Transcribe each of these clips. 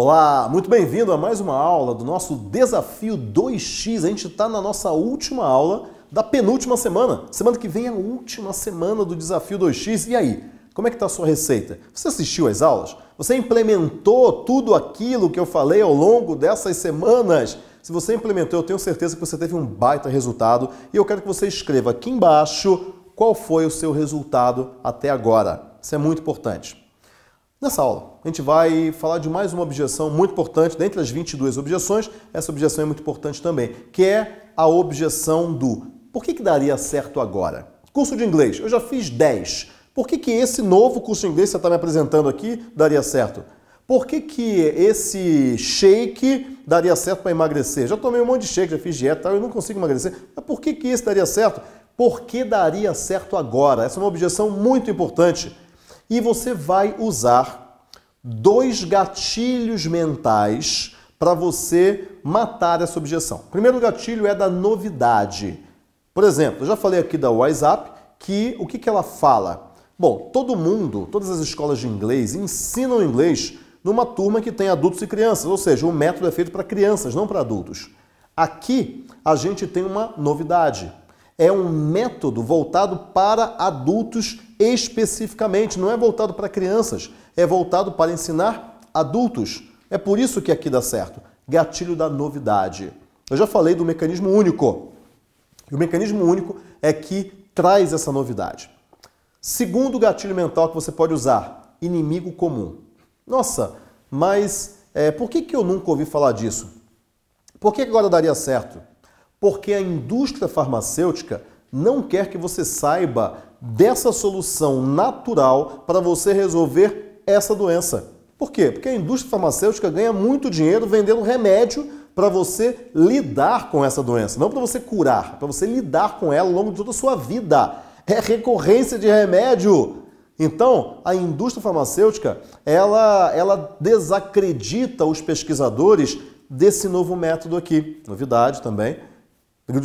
Olá, muito bem-vindo a mais uma aula do nosso Desafio 2x. A gente está na nossa última aula da penúltima semana. Semana que vem é a última semana do Desafio 2x. E aí, como é que está a sua receita? Você assistiu às aulas? Você implementou tudo aquilo que eu falei ao longo dessas semanas? Se você implementou, eu tenho certeza que você teve um baita resultado e eu quero que você escreva aqui embaixo qual foi o seu resultado até agora. Isso é muito importante. Nessa aula, a gente vai falar de mais uma objeção muito importante, dentre as 22 objeções, essa objeção é muito importante também, que é a objeção do por que, que daria certo agora? Curso de inglês, eu já fiz 10. Por que, que esse novo curso de inglês que você está me apresentando aqui daria certo? Por que, que esse shake daria certo para emagrecer? Já tomei um monte de shake, já fiz dieta eu não consigo emagrecer. Mas por que, que esse daria certo? Por que daria certo agora? Essa é uma objeção muito importante e você vai usar dois gatilhos mentais para você matar essa objeção. O primeiro gatilho é da novidade. Por exemplo, eu já falei aqui da WhatsApp que o que, que ela fala? Bom, todo mundo, todas as escolas de inglês ensinam inglês numa turma que tem adultos e crianças, ou seja, o método é feito para crianças, não para adultos. Aqui a gente tem uma novidade é um método voltado para adultos especificamente, não é voltado para crianças, é voltado para ensinar adultos. É por isso que aqui dá certo. Gatilho da novidade. Eu já falei do mecanismo único. E o mecanismo único é que traz essa novidade. Segundo gatilho mental que você pode usar, inimigo comum. Nossa, mas é, por que, que eu nunca ouvi falar disso? Por que agora daria certo? porque a indústria farmacêutica não quer que você saiba dessa solução natural para você resolver essa doença. Por quê? Porque a indústria farmacêutica ganha muito dinheiro vendendo remédio para você lidar com essa doença, não para você curar, é para você lidar com ela ao longo de toda a sua vida. É recorrência de remédio. Então, a indústria farmacêutica, ela, ela desacredita os pesquisadores desse novo método aqui. Novidade também.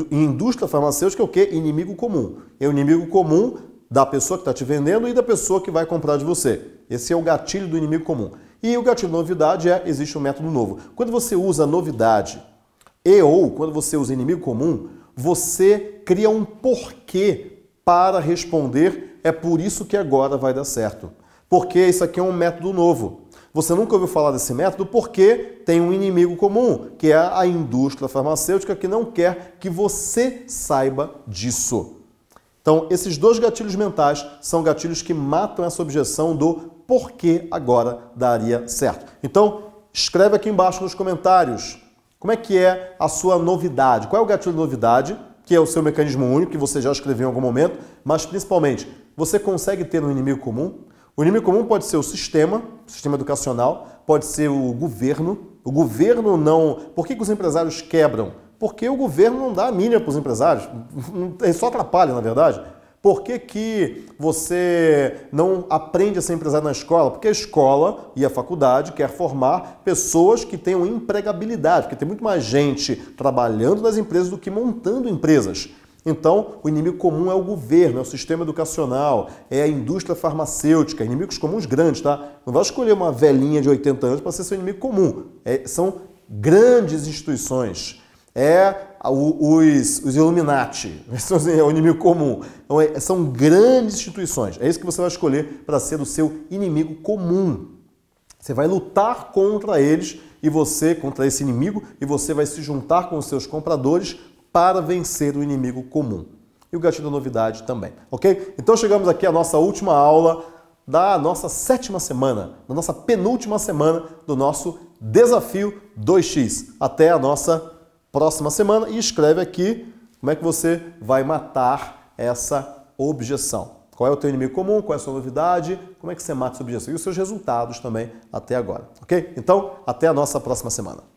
Em indústria farmacêutica é o quê? Inimigo comum. É o inimigo comum da pessoa que está te vendendo e da pessoa que vai comprar de você. Esse é o gatilho do inimigo comum. E o gatilho da novidade é existe um método novo. Quando você usa novidade e ou quando você usa inimigo comum, você cria um porquê para responder é por isso que agora vai dar certo. Porque isso aqui é um método novo. Você nunca ouviu falar desse método porque tem um inimigo comum, que é a indústria farmacêutica que não quer que você saiba disso. Então, esses dois gatilhos mentais são gatilhos que matam essa objeção do porquê agora daria certo. Então, escreve aqui embaixo nos comentários como é que é a sua novidade, qual é o gatilho de novidade, que é o seu mecanismo único, que você já escreveu em algum momento, mas principalmente, você consegue ter um inimigo comum? O inimigo comum pode ser o sistema, o sistema educacional, pode ser o governo. O governo não. Por que, que os empresários quebram? Porque o governo não dá a mínima para os empresários. Ele só atrapalha, na verdade. Por que, que, você não aprende a ser empresário na escola? Porque a escola e a faculdade quer formar pessoas que tenham empregabilidade, porque tem muito mais gente trabalhando nas empresas do que montando empresas. Então, o inimigo comum é o governo, é o sistema educacional, é a indústria farmacêutica, inimigos comuns grandes, tá? Não vai escolher uma velhinha de 80 anos para ser seu inimigo comum. É, são grandes instituições. É os, os Illuminati, é o inimigo comum. Então, é, são grandes instituições. É isso que você vai escolher para ser o seu inimigo comum. Você vai lutar contra eles e você, contra esse inimigo, e você vai se juntar com os seus compradores para vencer o inimigo comum. E o gatilho da novidade também, ok? Então chegamos aqui à nossa última aula da nossa sétima semana, da nossa penúltima semana do nosso desafio 2x. Até a nossa próxima semana e escreve aqui como é que você vai matar essa objeção. Qual é o teu inimigo comum? Qual é a sua novidade? Como é que você mata essa objeção? E os seus resultados também até agora, ok? Então, até a nossa próxima semana.